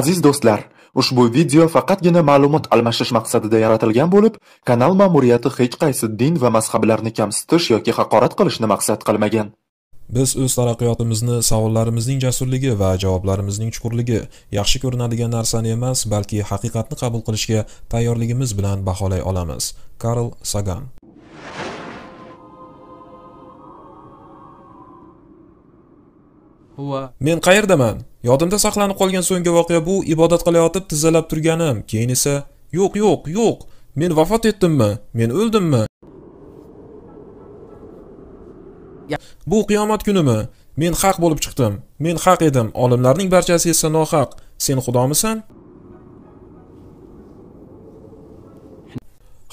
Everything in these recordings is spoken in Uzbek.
Aziz do'stlar, ushbu video faqatgina ma'lumot almashish maqsadida yaratilgan bo'lib, kanal ma'muriyati hech qaysi din va mazhablarni kamsitish yoki haqorat qilishni maqsad qilmagan. Biz o'z taraqqiyotimizni savollarimizning jasurligi va javoblarimizning chuqurligi, yaxshi ko'rinadigan narsani emas, balki haqiqatni qabul qilishga tayyorligimiz bilan baholay olamiz. Karl Sagan men qayerdaman yodimda saqlanib qolgan so'nggi voqea bu ibodat qilayotib tizzalab turganim keyin esa yo'q yo'q yo'q men vafot etdimmi men o'ldimmi bu qiyomat kunimi men haq bo'lib chiqdim men haq edim olimlarning barchasi esa nohaq sen xudomisan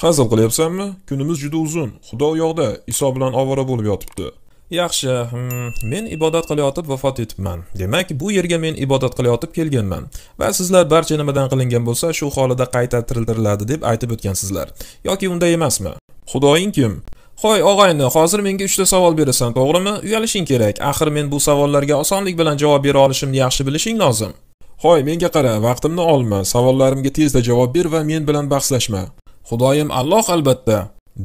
hazil qilyapsanmi kunimiz juda uzun xudo u yoqda iso bilan ovora bo'lib yotibdi yaxshi hmm, men ibodat qilayotib vafot etibman demak bu yerga men ibodat qilayotib kelganman va sizlar barcha nimadan qilingan bo'lsa shu holida qayta tiriltiriladi deb aytib o'tgansizlar yoki unday emasmi xudoying kim hoy og'ayni hozir menga uchta savol berasan to'g'rimi uyalishing kerak axir men bu savollarga osonlik bilan javob bera olishimni yaxshi bilishing lozim hoy menga qara vaqtimni olma savollarimga tezda javob ber va men bilan bahslashma xudoyim alloh albatta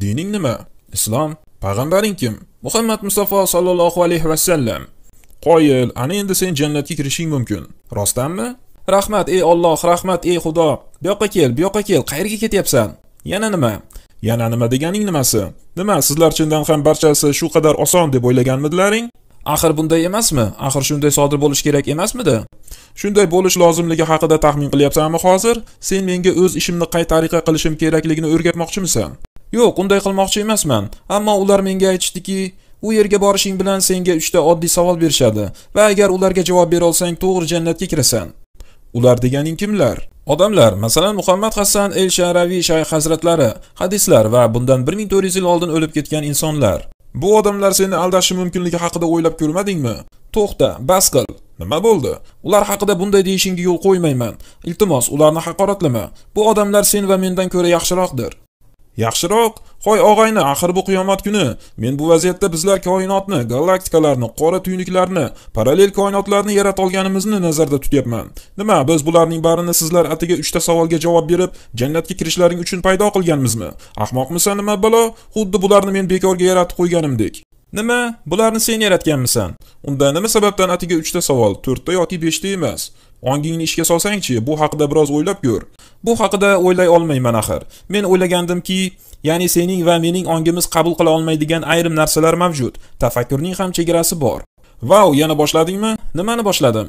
dining nima islom payg'ambaring kim muhammad mustafa sollallohu alayhi vasallam qoyil ana endi sen jannatga kirishing mumkin rostdanmi rahmat ey olloh rahmat ey xudo bu yoqqa kel bu yoqqa kel qayerga ketyapsan yana nima yana nima deganing nimasi nima sizlar chindan ham barchasi shu qadar oson deb o'ylaganmidilaring axir bunday emasmi axir shunday sodir bo'lishi kerak emasmidi shunday bo'lish lozimligi haqida taxmin qilyapsanmi hozir sen menga o'z ishimni qay tariqa qilishim kerakligini o'rgatmoqchimisan yo'q unday qilmoqchi emasman ammo ular menga aytishdiki u yerga borishing bilan senga 3 ta oddiy savol berishadi va agar ularga javob bera olsang to'g'ri jannatga kirasan ular deganing kimlar odamlar masalan muhammad hasan el sharaviy shayx hazratlari hadislar va bundan 1400 yil oldin o'lib ketgan insonlar bu odamlar seni aldashi mumkinligi haqida o'ylab ko'rmadingmi to'xta bas qil nima bo'ldi ular haqida bunday deyishingga yo'l qo'ymayman iltimos ularni haqoratlama bu odamlar sen va mendan ko'ra yaxshiroqdir Yaxshiroq, qo'y og'ayni, axir bu qiyomat kuni. Men bu vaziyatda bizlar koinotni, galaktikalarni, qora tuynuklarni, parallel koinotlarni yarata olganimizni nazarda tutyapman. Nima, biz bularning barini sizlar atiga 3 ta savolga javob berib, jannatga kirishlaring uchun paydo qilganmizmi? Ahmoqmisan nima balo? Xuddi bularni men bekorga yaratib qo'yganimdek. Nima? Bularni sen yaratganmisan? Unda nima sababdan atiga 3 ta savol, 4 ta yoki 5 ta emas? Ongingni ishga solsang-chi, bu haqida biroz o'ylab ko'r. Bu haqida o'ylay olmayman axir. Men o'ylagandimki, ya'ni sening va mening ongimiz qabul qila olmaydigan ayrim narsalar mavjud. Tafakkurning ham chegarasi bor. Vau, wow, yana boshladingmi? Nimani boshladim?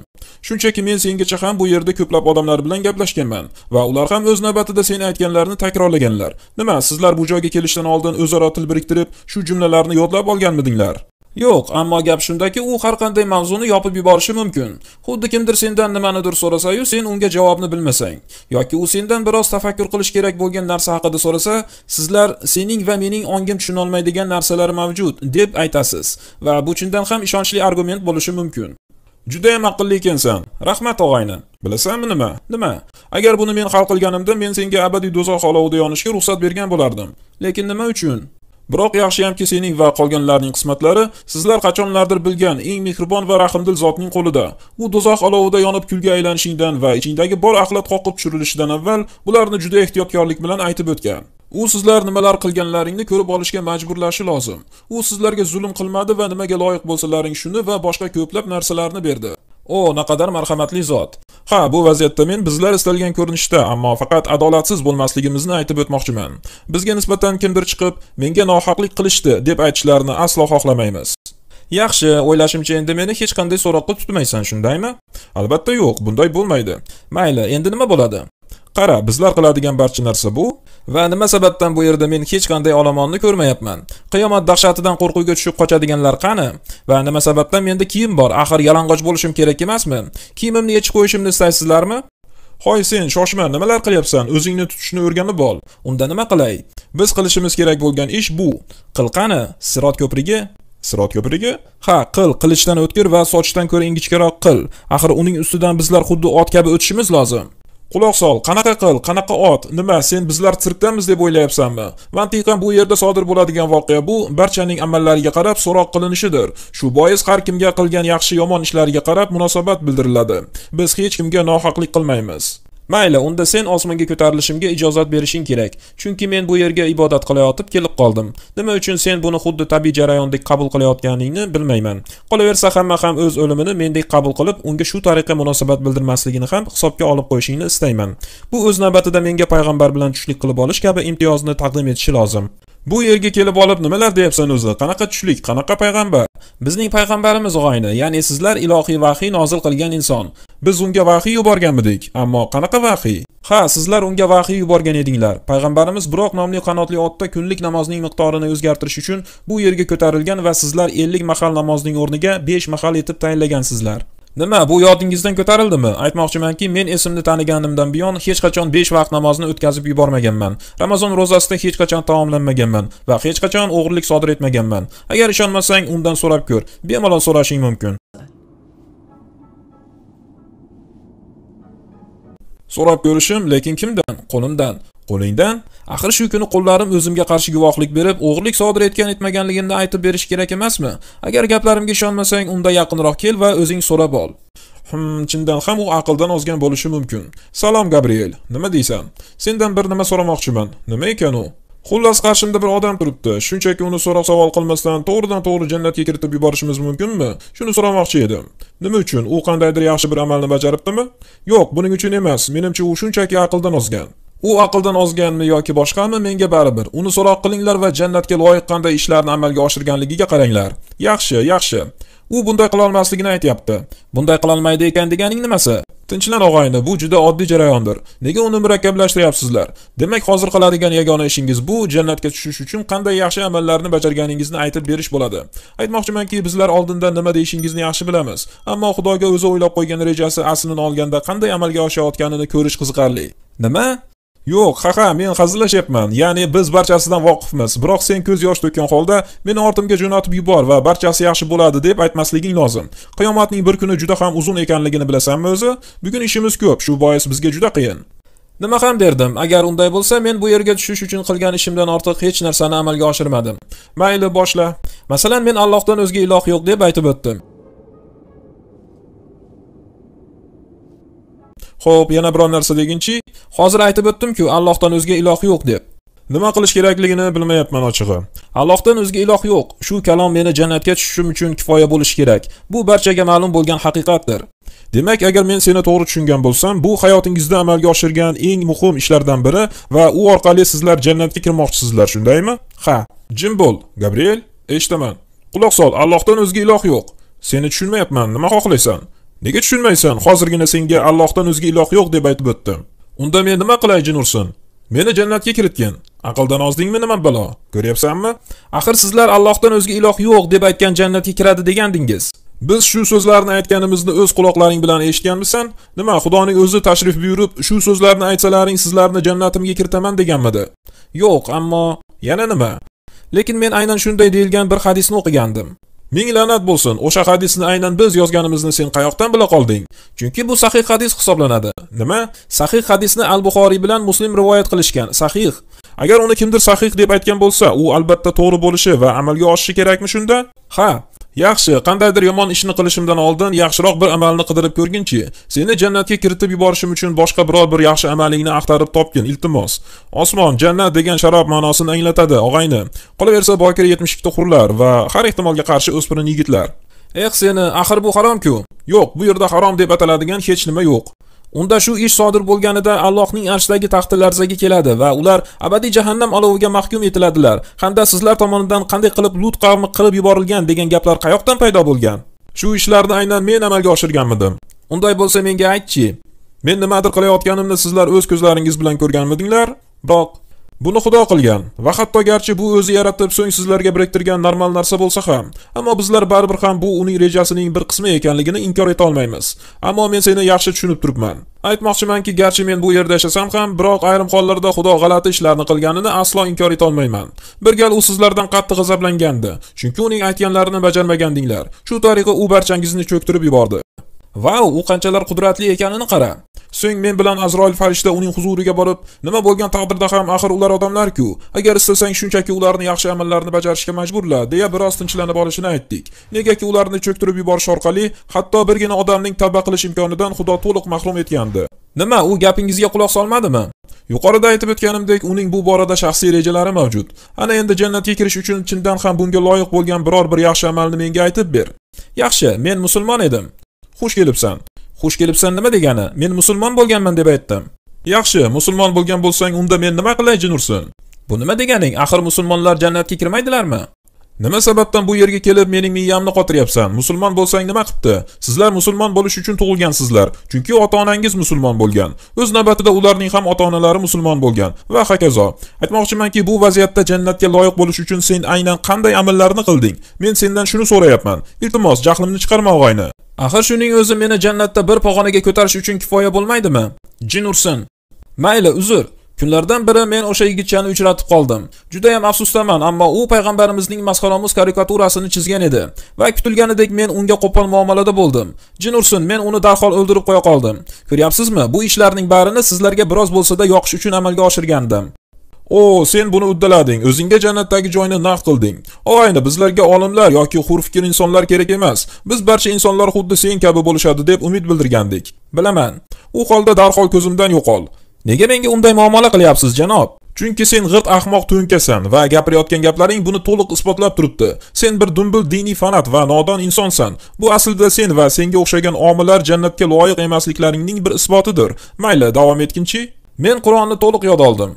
Shunchaki men sengacha ham bu yerda ko'plab odamlar bilan gaplashganman va ular ham o'z navbatida sen aytganlarni takrorlaganlar. Nima, sizlar bu joyga kelishdan oldin o'zaro til biriktirib, shu jumlalarni yodlab olganmidinglar? Yo'q, ammo gap shundaki, u har qanday mavzuni yopib yuborishi mumkin. Xuddi kimdir sendan nimanidir so'rasa-yu, sen unga javobni bilmasang yoki u sendan biroz tafakkur qilish kerak bo'lgan narsa haqida so'rasa, sizlar sening va mening ongim tushuna olmaydigan narsalar mavjud, deb aytasiz va bu chindan ham ishonchli argument bo'lishi mumkin. Juda ham aqlli ekansan. Rahmat og'ayni. Bilasanmi nima? Nima? Agar buni men hal qilganimda men senga abadiy do'zax olovida yonishga ruxsat bergan bo'lardim. Lekin nima uchun? Biroq yaxshiyamki sening va qolganlarning qismatlari sizlar qachonlardir bilgan eng mehribon va rahimdil zotning qo'lida. U do'zax olovida yonib kulga aylanishingdan va ichingdagi bor axlat qoqib tushirilishidan avval ularni juda ehtiyotkorlik bilan aytib o'tgan. U sizlar nimalar qilganlaringni ko'rib olishga majburlashi lozim. U sizlarga zulm qilmadi va nimaga loyiq bo'lsalaring shuni va boshqa ko'plab narsalarni berdi. O, naqadar marhamatli zot. Ha, bu vaziyatda men bizlar istalgan ko'rinishda, ammo faqat adolatsiz bo'lmasligimizni aytib o'tmoqchiman. Bizga nisbatan kimdir chiqib, menga nohaqlik qilishdi deb aytishlarini aslo xohlamaymiz. Yaxshi, o'ylashimcha endi meni hech qanday so'roqqa tutmaysan, shundaymi? Albatta yo'q, bunday bo'lmaydi. Mayli, endi nima bo'ladi? Qara, bizlar qiladigan barcha narsa bu va nima sababdan bu yerda men hech qanday olomonni ko'rmayapman qiyomat dahshatidan qo'rquvga tushib qochadiganlar qani va nima sababdan menda kiyim bor axir yalang'och bo'lishim kerak emasmi kiyimimni yechib qo'yishimni istaysizlarmi hoy sen shoshma nimalar qilyapsan o'zingni tutishni o'rganib ol unda nima qilay biz qilishimiz kerak bo'lgan ish bu qil qani sirot ko'prigi sirot ko'prigi ha qil qilichdan o'tkir va sochdan ko'ra ingichkaroq qil axir uning ustidan bizlar xuddi ot kabi o'tishimiz lozim Quloq sol, qanaqa qil, qanaqa ot, nima, sen bizlar sirkdamiz deb o'ylayapsanmi? Mantiqan bu yerda sodir bo'ladigan voqea bu barchaning amallariga qarab so'roq qilinishidir. Shu bois har kimga qilgan yaxshi yomon ishlariga qarab munosabat bildiriladi. Biz hech kimga nohaqlik qilmaymiz. mayli unda sen osmonga ko'tarilishimga ijozat berishing kerak chunki men bu yerga ibodat qilayotib kelib qoldim nima uchun sen buni xuddi tabiiy jarayondek qabul qilayotganingni bilmayman qolaversa hamma ham o'z o'limini mendek qabul qilib unga shu tariqa munosabat bildirmasligini ham hisobga olib qo'yishingni istayman bu o'z navbatida menga payg'ambar bilan tushlik qilib olish kabi imtiyozni taqdim etishi lozim bu yerga kelib olib nimalar deyapsan o'zi qanaqa tushlik qanaqa payg'ambar bizning payg'ambarimiz g'oyni ya'ni sizlar ilohiy vahiy nozil qilgan inson Biz unga vahiy yuborganmidik, ammo qanaqa vahiy? Ha, sizlar unga vahiy yuborgan edinglar. Payg'ambarimiz biroq nomli qanotli otda kunlik namozning miqdorini o'zgartirish uchun bu yerga ko'tarilgan va sizlar 50 mahal namozning o'rniga 5 mahal etib tayinlagansizlar. Nima, bu yodingizdan ko'tarildimi? Aytmoqchimanki, men esimni taniganimdan buyon hech qachon 5 vaqt namozni o'tkazib yubormaganman. Ramazon ro'zasida hech qachon taomlanmaganman va hech qachon o'g'irlik sodir etmaganman. Agar ishonmasang, undan so'rab ko'r. Bemalol so'rashing mumkin. So'rab ko'rishim, lekin kimdan? Qo'limdan, qo'lingdan. Axir shu kuni qo'llarim o'zimga qarshi guvohlik berib, o'g'irlik sodir etgan etmaganligimni aytib berish kerak emasmi? Agar gaplarimga ishonmasang, unda yaqinroq kel va o'zing so'rab ol. Hmm, chindan ham u aqldan ozgan bo'lishi mumkin. Salom, Gabriel. Nima deysan? Sendan bir nima so'ramoqchiman. Nima ekan u? Xullas qarshimda bir odam turibdi. Shunchaki uni so'roq savol qilmasdan to'g'ridan to'g'ri jannatga kiritib yuborishimiz mumkinmi? Shuni so'ramoqchi edim. Nima uchun? U qandaydir yaxshi bir amalni bajaribdimi? Yo'q, buning uchun emas. Menimcha u shunchaki aqldan ozgan. U aqldan ozganmi yoki boshqami menga baribir. Uni so'roq qilinglar va jannatga loyiq qanday ishlarni amalga oshirganligiga qaranglar. Yaxshi, yaxshi. U bunday qila olmasligini aytyapti. Bunday qila olmaydi ekan deganing nimasi? Tinchlan og'ayni, bu juda oddiy jarayondir. Nega uni murakkablashtiryapsizlar? Demak, hozir qiladigan yagona ishingiz bu jannatga tushish uchun qanday yaxshi amallarni bajarganingizni aytib berish bo'ladi. Aytmoqchimanki, bizlar oldinda nima deyishingizni yaxshi bilamiz, ammo Xudoga o'zi o'ylab qo'ygan rejasi aslini olganda qanday amalga oshayotganini ko'rish qiziqarli. Nima? yo'q ha ha men hazillashyapman ya'ni biz barchasidan voqifmiz biroq sen ko'z yosh to'kkan holda meni ortimga jo'natib yubor va barchasi yaxshi bo'ladi deb aytmasliging lozim qiyomatning bir kuni juda ham uzun ekanligini bilasanmi o'zi bugun ishimiz ko'p shu bois bizga juda qiyin nima ham derdim agar unday bo'lsa men bu yerga tushish uchun qilgan ishimdan ortiq hech narsani amalga oshirmadim mayli boshla masalan men allohdan o'zga iloh yo'q deb aytib o'tdim Xo'p, yana biror narsa deginchi, hozir aytib o'tdim-ku, Allohdan o'zga iloh yo'q deb. Nima qilish kerakligini bilmayapman ochig'i. Allohdan o'zga iloh yo'q. Shu kalom meni jannatga tushishim uchun kifoya bo'lishi kerak. Bu barchaga ma'lum bo'lgan haqiqatdir. Demak, agar men seni to'g'ri tushungan bo'lsam, bu hayotingizda amalga oshirgan eng muhim ishlardan biri va u orqali sizlar jannatga kirmoqchisizlar, shundaymi? Ha. Jim bo'l, Gabriel, eshitaman. Quloq sol, Allohdan o'zga iloh yo'q. Seni tushunmayapman, nima xohlaysan? Nega tushunmaysan? Hozirgina senga Allohdan o'zga iloh yo'q deb aytib o'tdim. Unda men nima qilay jinursin? Meni jannatga kiritgin. Aqldan ozdingmi nima balo? Ko'ryapsanmi? Axir sizlar Allohdan o'zga iloh yo'q deb aytgan jannatga kiradi degandingiz. Biz shu so'zlarni aytganimizni o'z quloqlaring bilan eshitganmisan? Nima, Xudoning o'zi tashrif buyurib, shu so'zlarni aytsalaring sizlarni jannatimga kiritaman deganmidi? Yo'q, ammo yana nima? Lekin men aynan shunday deyilgan bir hadisni o'qigandim. Ming la'nat bo'lsin, o'sha hadisni aynan biz yozganimizni sen qayoqdan bila qolding? Chunki bu sahih hadis hisoblanadi. Nima? Sahih hadisni Al-Buxoriy bilan Muslim rivoyat qilishgan. Sahih. Agar uni kimdir sahih deb aytgan bo'lsa, u albatta to'g'ri bo'lishi va amalga oshishi kerakmi shunda? Ha, yaxshi qandaydir yomon ishni qilishimdan oldin yaxshiroq bir amalni qidirib ko'rginchi seni jannatga kiritib yuborishim uchun boshqa biror bir yaxshi amalingni axtarib topgin iltimos osmon jannat degan sharob ma'nosini anglatadi og'ayni qolaversa bokir yetmish ikkita hurlar va har ehtimolga qarshi o'spirin yigitlar eh seni axir bu haromku yo'q bu yerda harom deb ataladigan hech nima yo'q Unda shu ish sodir bo'lganida Allohning arshdagi taxti larzaga keladi va ular abadiy jahannam aloviga mahkum etiladilar. Hamda sizlar tomonidan qanday qilib Lut qavmi qilib yuborilgan degan gaplar qayoqdan paydo bo'lgan? Shu ishlarni aynan men amalga oshirganmidim? Unday bo'lsa menga aytchi. Men nimadir qilayotganimni sizlar o'z ko'zlaringiz bilan ko'rganmidinglar? Biroq Buni xudo qilgan va hatto garchi bu o'zi yaratib, so'ng sizlarga biriktirgan normal narsa bo'lsa ham, ammo bizlar baribir ham bu uning rejasining bir qismi ekanligini inkor eta olmaymiz. Ammo men seni yaxshi tushunib turibman. Aytmoqchimanki, garchi men bu yerda yashasam ham, biroq ayrim hollarda xudo g'alati ishlarni qilganini aslo inkor eta olmayman. Bir gal u sizlardan qattiq g'azablangandi, chunki uning aytganlarini bajarmagandinglar. Shu tariqa u barchangizni cho'ktirib yubordi. vau u qanchalar qudratli ekanini qara so'ng men bilan azroil farishta uning huzuriga borib nima bo'lgan taqdirda ham axir ular odamlarku agar istasang shunchaki ularni yaxshi amallarni bajarishga majburla deya biroz tinchlanib olishini aytdik negaki ularni cho'ktirib yuborish orqali hatto birgina odamning tavba qilish imkonidan xudo to'liq mahrum etgandi nima u gapingizga quloq solmadimi yuqorida aytib o'tganimdek uning bu borada shaxsiy rejalari mavjud ana endi jannatga kirish uchun chindan ham bunga loyiq bo'lgan biror bir yaxshi amalni menga aytib ber yaxshi men musulmon edim xush kelibsan xush kelibsan nima degani men musulmon bo'lganman deb aytdim yaxshi musulmon bo'lgan bo'lsang unda men nima qilay jinursin bu nima deganing axir musulmonlar jannatga kirmaydilarmi nima sababdan bu yerga kelib mening miyamni qotiryapsan musulmon bo'lsang nima qilibdi sizlar musulmon bo'lish uchun tug'ilgansizlar chunki ota onangiz musulmon bo'lgan o'z navbatida ularning ham ota onalari musulmon bo'lgan va hokazo aytmoqchimanki bu vaziyatda jannatga loyiq bo'lish uchun sen aynan qanday amallarni qilding men sendan shuni so'rayapman iltimos jahlimni chiqarma og'ayni Axir shuning o'zi meni jannatda bir pog'onaga ko'tarish uchun kifoya bo'lmaydimi? Jin ursin. Mayli, uzr. Kunlardan biri men o'sha yigitchani uchratib qoldim. Juda ham afsusdaman, ammo u payg'ambarimizning masxaramuz karikaturasini chizgan edi va kutilganidek men unga qo'pol muomalada bo'ldim. Jin ursin, men uni darhol o'ldirib qo'ya qoldim. Ko'ryapsizmi, bu ishlarning barini sizlarga biroz bo'lsa-da yoqish uchun amalga oshirgandim. o sen buni uddalading o'zingga jannatdagi joyni naq qilding o bizlarga olimlar yoki hurfikir insonlar kerak emas biz barcha insonlar xuddi sen kabi bo'lishadi deb umid bildirgandik bilaman u holda darhol ko'zimdan yo'qol nega menga unday muomala qilyapsiz janob chunki sen g'irt ahmoq to'nkasan va gapirayotgan gaplaring buni to'liq isbotlab turibdi sen bir dumbil diniy fanat va nodon insonsan bu aslida sen va senga o'xshagan omillar jannatga loyiq emasliklaringning bir isbotidir mayli davom etginchi men qur'onni to'liq yod oldim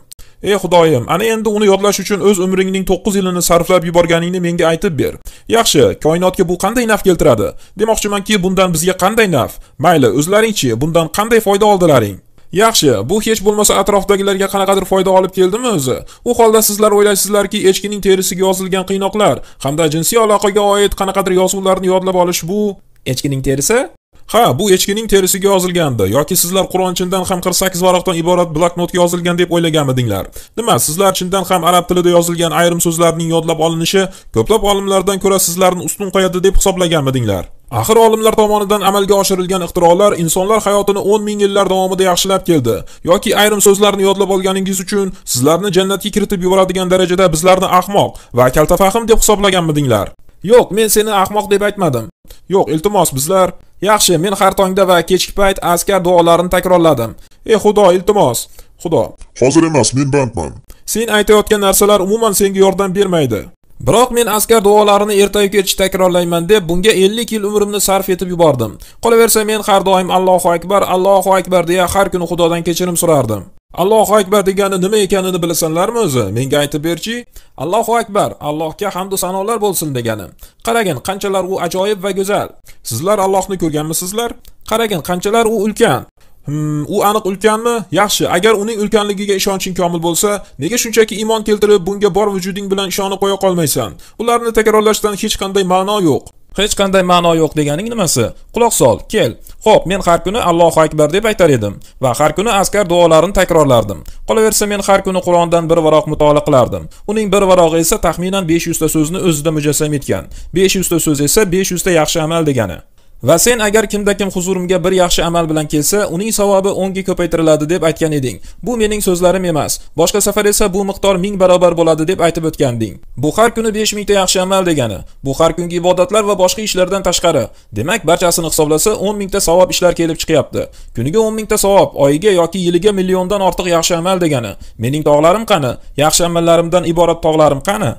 ey xudoyim ana endi uni yodlash uchun o'z umringning to'qqiz yilini sarflab yuborganingni menga aytib ber yaxshi koinotga bu qanday naf keltiradi demoqchimanki bundan bizga qanday naf mayli o'zlaringchi bundan qanday foyda oldilaring yaxshi bu hech bo'lmasa atrofdagilarga qanaqadir foyda olib keldimi o'zi u holda sizlar o'ylaysizlarki echkining terisiga yozilgan qiynoqlar hamda jinsiy aloqaga oid qanaqadir yozuvlarni yodlab olish bu echkining terisi Ha, bu echkining terisiga yozilgandi yoki sizlar Qur'on chindan ham 48 varaqdan iborat bloknotga yozilgan deb o'ylaganmidinglar? Nima, sizlar chindan ham arab tilida yozilgan ayrim so'zlarning yodlab olinishi ko'plab olimlardan ko'ra sizlarni ustun qo'yadi deb hisoblaganmidinglar? Axir olimlar tomonidan amalga oshirilgan ixtirolar insonlar hayotini 10 ming yillar davomida yaxshilab keldi yoki ayrim so'zlarni yodlab olganingiz uchun sizlarni jannatga kiritib yuboradigan darajada bizlarni ahmoq va kaltafahm deb hisoblaganmidinglar? Yo'q, men seni ahmoq deb aytmadim. Yo'q, iltimos, bizlar Yaxshi, men har tongda va kechki payt askar duolarini takrorladim. Ey Xudo, iltimos, Xudo. Hozir emas, men bandman. Sen aytayotgan narsalar umuman senga yordam bermaydi. Biroq men askar duolarini ertaga kech takrorlayman deb bunga 50 yil umrimni sarf etib yubordim. Qolaversa men har doim Allohu akbar, Allohu akbar deya har kuni Xudodan kechirim so'rardim. allohu akbar degani nima ekanini bilasanlarmi o'zi menga aytib berchi allohu akbar allohga hamdu sanolar bo'lsin degani qaragin qanchalar u ajoyib va go'zal sizlar allohni ko'rganmisizlar qaragin qanchalar u ulkan Hmm, u aniq ulkanmi yaxshi agar uning ulkanligiga ishonching komil bo'lsa nega shunchaki iymon keltirib bunga bor vujuding bilan ishonib qo'ya qolmaysan ularni takrorlashdan hech qanday ma'no yo'q hech qanday ma'no yo'q deganing nimasi quloq sol kel Xo'p, men har kuni Allohu akbar deb aytar edim va har kuni askar duolarini takrorlardim. Qolaversa men har kuni Qur'ondan bir varoq mutolaa qilardim. Uning bir varog'i esa taxminan 500 ta so'zni o'zida mujassam etgan. 500 ta so'z esa 500 ta yaxshi amal degani. Va sen agar kimda kim huzurimga bir yaxshi amal bilan kelsa, uning savobi 10 ga ko'paytiriladi deb aytgan eding. Bu mening so'zlarim emas. Boshqa safar esa bu miqdor 1000 barobar bo'ladi deb aytib o'tganding. Bu har kuni 5000 ta yaxshi amal degani. Bu har kungi ibodatlar va boshqa ishlardan tashqari. Demak, barchasini hisoblasa o'n mingta savob ishlar kelib chiqyapti. Kuniga o'n mingta savob, oyiga yoki yiliga milliondan ortiq yaxshi amal degani. Mening tog'larim qani? Yaxshi amallarimdan iborat tog'larim qani?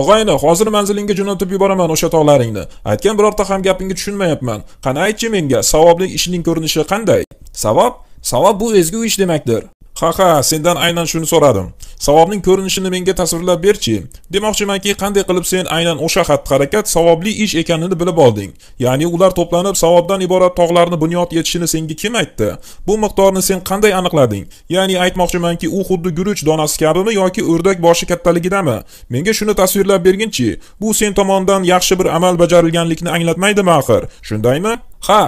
og'ayni hozir manzilingga jo'natib yuboraman o'sha tog'laringni aytgan birorta ham gapingni tushunmayapman qani aytchi menga savobli ishning ko'rinishi qanday savob savob bu ezgu ish demakdir ha ha sendan aynan shuni so'radim savobning ko'rinishini menga tasvirlab berchi demoqchimanki qanday qilib sen aynan o'sha xatti harakat savobli ish ekanini bilib olding ya'ni ular to'planib savobdan iborat tog'larni bunyod etishini senga kim aytdi bu miqdorni sen qanday aniqlading ya'ni aytmoqchimanki u xuddi guruch donasi kabimi yoki o'rdak boshi kattaligidami menga shuni tasvirlab berginchi bu sen tomonidan yaxshi bir amal bajarilganlikni anglatmaydimi axir shundaymi ha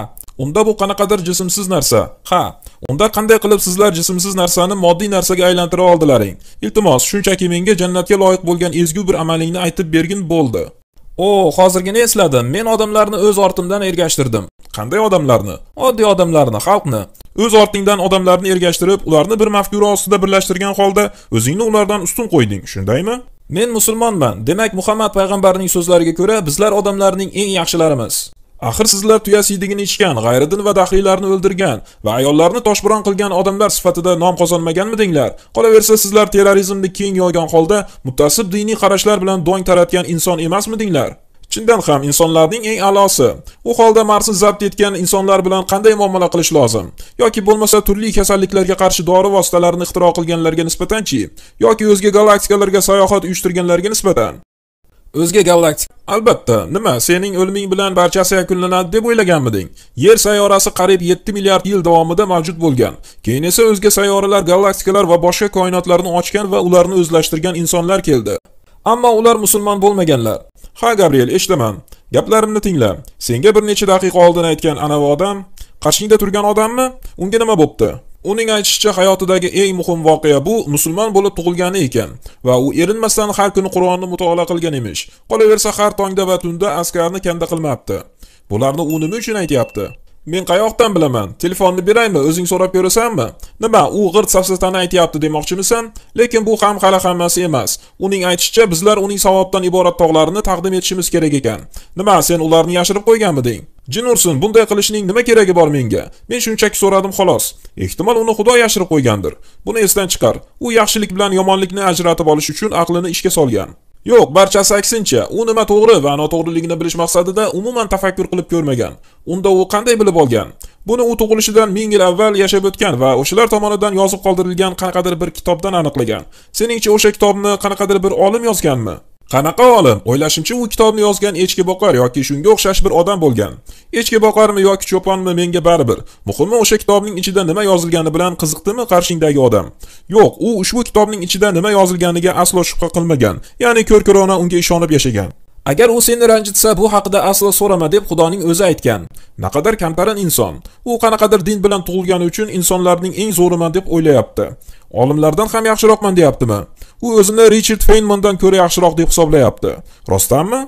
unda bu qanaqadir jismsiz narsa ha unda qanday qilib sizlar jismsiz narsani moddiy narsaga aylantira oldilaring iltimos shunchaki menga jannatga loyiq bo'lgan ezgu bir amalingni aytib bergin bo'ldi o hozirgina esladim men odamlarni o'z ortimdan ergashtirdim qanday odamlarni oddiy odamlarni xalqni o'z ortingdan odamlarni ergashtirib ularni bir mafkura ostida birlashtirgan holda o'zingni ulardan ustun qo'yding shundaymi men musulmonman demak muhammad payg'ambarning so'zlariga ko'ra bizlar odamlarning eng yaxshilarimiz Axir sizlar tuya siydigini ichgan, g'ayridin va dahliylarni o'ldirgan va ayollarni toshbiron qilgan odamlar sifatida nom qozonmaganmidinglar? Qolaversa sizlar terrorizmni keng yoygan holda muttasib diniy qarashlar bilan do'ng taratgan inson emasmidinglar? Chindan ham insonlarning eng a'losi. U holda Marsni zabt etgan insonlar bilan qanday muomala qilish lozim? yoki bo'lmasa turli kasalliklarga qarshi dori vositalarini ixtiro qilganlarga nisbatanchi, yoki o'zga galaktikalarga sayohat uyushtirganlarga nisbatan o'zga galaktik albatta nima sening o'liming bilan barchasi yakunlanadi deb o'ylaganmiding yer sayyorasi qariyb 7 milliard yil davomida mavjud bo'lgan keyin esa o'zga sayyoralar galaktikalar va boshqa koinotlarni ochgan va ularni o'zlashtirgan insonlar keldi ammo ular musulmon bo'lmaganlar ha gabriel eshitaman gaplarimni tingla senga bir necha daqiqa oldin aytgan anavi odam qarshingda turgan odammi unga nima bo'pti Uning aytishicha hayotidagi eng muhim voqea bu musulmon bo'lib tug'ilgani ekan va u erinmasdan har kuni Qur'onni mutolaa qilgan emish. Qolaversa har tongda va tunda askarni kanda qilmabdi. Bularni u nima uchun aytyapti? Men qayoqdan bilaman? Telefonni beraymi, o'zing so'rab ko'rasanmi? Nima, u g'irt safsatani aytyapti demoqchimisan? Lekin bu ham hali hammasi emas. Uning aytishicha bizlar uning savobdan iborat tog'larini taqdim etishimiz kerak ekan. Nima, sen ularni yashirib qo'yganmiding? jin ursin bunday qilishning nima keragi bor menga men shunchaki so'radim xolos ehtimol uni xudo yashirib qo'ygandir buni esdan chiqar u yaxshilik bilan yomonlikni ajratib olish uchun aqlini ishga solgan yo'q barchasi aksincha u nima to'g'ri va noto'g'riligini bilish maqsadida umuman tafakkur qilib ko'rmagan unda u qanday bilib olgan buni u tug'ilishidan ming yil avval yashab o'tgan va o'shalar tomonidan yozib qoldirilgan qanaqadir bir kitobdan aniqlagan seningcha o'sha kitobni qanaqadir bir olim yozganmi Qanaqa olim? O'ylashimcha u kitobni yozgan echki boqar yoki shunga o'xshash bir odam bo'lgan. Echki boqarmi yoki cho'ponmi menga baribir. Muhimi o'sha kitobning ichida nima yozilgani bilan qiziqdimi qarshingdagi odam? Yo'q, u ushbu kitobning ichida nima yozilganiga aslo shubha qilmagan. Ya'ni ko'rkirona unga ishonib yashagan. Agar u seni ranjitsa, bu haqida aslo so'rama deb Xudoning o'zi aytgan. Naqadar kamtarin inson. U qanaqadir din bilan tug'ilgani uchun insonlarning eng zo'riman deb o'ylayapti. Olimlardan ham yaxshiroqman deyaptimi? U o'zini Richard Feynmandan ko'ra yaxshiroq deb hisoblayapti. Rostdanmi?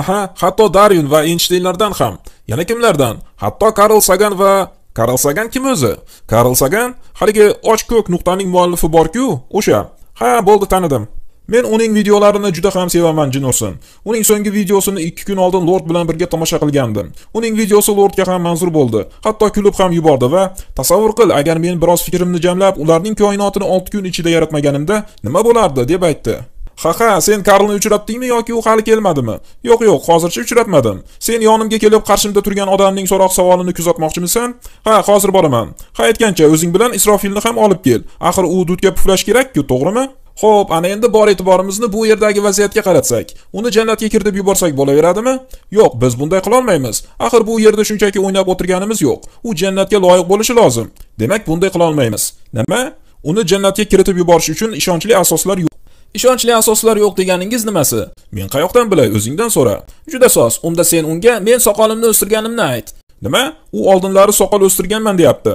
Aha, hatto Darwin va Einsteinlardan ham. Yana kimlardan? Hatto Karl Sagan va Karl Sagan kim o'zi? Karl Sagan haligi och ko'k nuqtaning muallifi bor-ku, o'sha. Ha, bo'ldi tanidim. Men uning videolarini juda ham sevaman jinosin. Uning so'nggi videosini 2 kun oldin Lord bilan birga tomosha qilgandim. Uning videosi Lordga ham manzur bo'ldi. Hatto kulib ham yubordi va tasavvur qil, agar men biroz fikrimni jamlab, ularning koinotini 6 kun ichida yaratmaganimda nima bo'lardi deb aytdi. Ha ha, sen Karlni uchratdingmi yoki u hali kelmadimi? Yo'q, yo'q, hozircha uchratmadim. Sen yonimga kelib qarshimda turgan odamning so'roq savolini kuzatmoqchimisan? Ha, hozir boraman. Ha, aytgancha o'zing bilan Isrofilni ham olib kel. Axir u dudga puflash kerak-ku, to'g'rimi? Xo'p, ana endi bor e'tiborimizni bu yerdagi vaziyatga qaratsak, uni jannatga kiritib yuborsak bo'laveradimi? Yo'q, biz bunday qila olmaymiz. Axir bu yerda shunchaki o'ynab o'tirganimiz yo'q. U jannatga loyiq bo'lishi lozim. Demak, bunday qila olmaymiz. Nima? Uni jannatga kiritib yuborish uchun ishonchli asoslar yo'q. Ishonchli asoslar yo'q deganingiz nimasi? Men qayoqdan bilay, o'zingdan so'ra. Juda soz. Unda sen unga men soqolimni o'stirganimni ayt. Nima? U oldinlari soqol o'stirganman deyapti.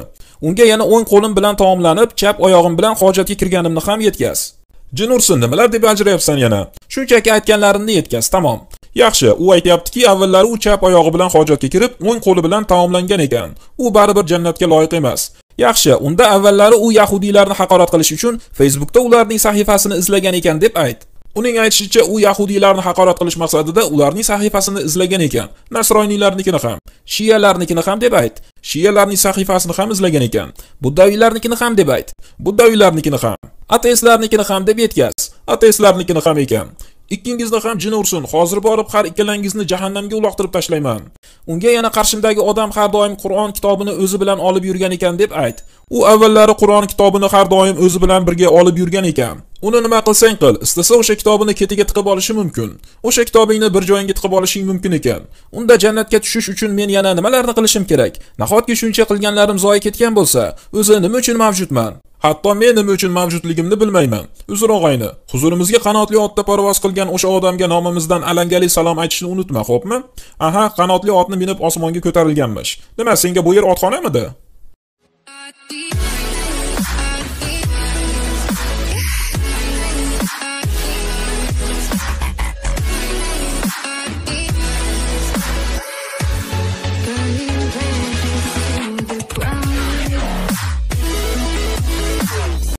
Unga yana o'ng qo'lim bilan taomlanib, chap oyog'im bilan hojatga kirganimni ham yetkaz. Jinursin nimalar deb ajrayapsan yana shunchaki aytganlarimni yetkaz tamom yaxshi u aytyaptiki avvallari u chap oyog'i bilan hojatga kirib o'ng qo'li bilan taomlangan ekan u baribir jannatga loyiq emas yaxshi unda avvallari u yahudiylarni haqorat qilish uchun facebookda ularning sahifasini izlagan ekan deb ayt uning aytishicha u yahudiylarni haqorat qilish maqsadida ularning sahifasini izlagan ekan nasroniylarnikini ham shiyalarnikini ham deb ayt shiyalarning sahifasini ham izlagan ekan buddaviylarnikini ham deb ayt buddaviylarnikini ham ateistlarnikini ham deb yetkaz ateistlarnikini ham ekan ikkingizni ham jin ursin hozir borib har ikkalangizni jahannamga uloqtirib tashlayman unga yana qarshimdagi odam har doim qur'on kitobini o'zi bilan olib yurgan ekan deb ayt u avvallari qur'on kitobini har doim o'zi bilan birga olib yurgan ekan uni nima qilsang qil istasa o'sha kitobini ketiga tiqib olishi mumkin o'sha kitobingni bir joyingga tiqib olishing mumkin ekan unda jannatga tushish uchun men yana nimalarni qilishim kerak nahotki shuncha qilganlarim zoyi ketgan bo'lsa o'zi nima uchun mavjudman Hatto men nima uchun mavjudligimni bilmayman. Uzr og'ayni, huzurimizga qanotli otda parvoz qilgan o'sha odamga nomimizdan alangali salom aytishni unutma, xo'pmi? Aha, qanotli otni minib osmonga ko'tarilganmish. Nima, senga bu yer otxonamidi?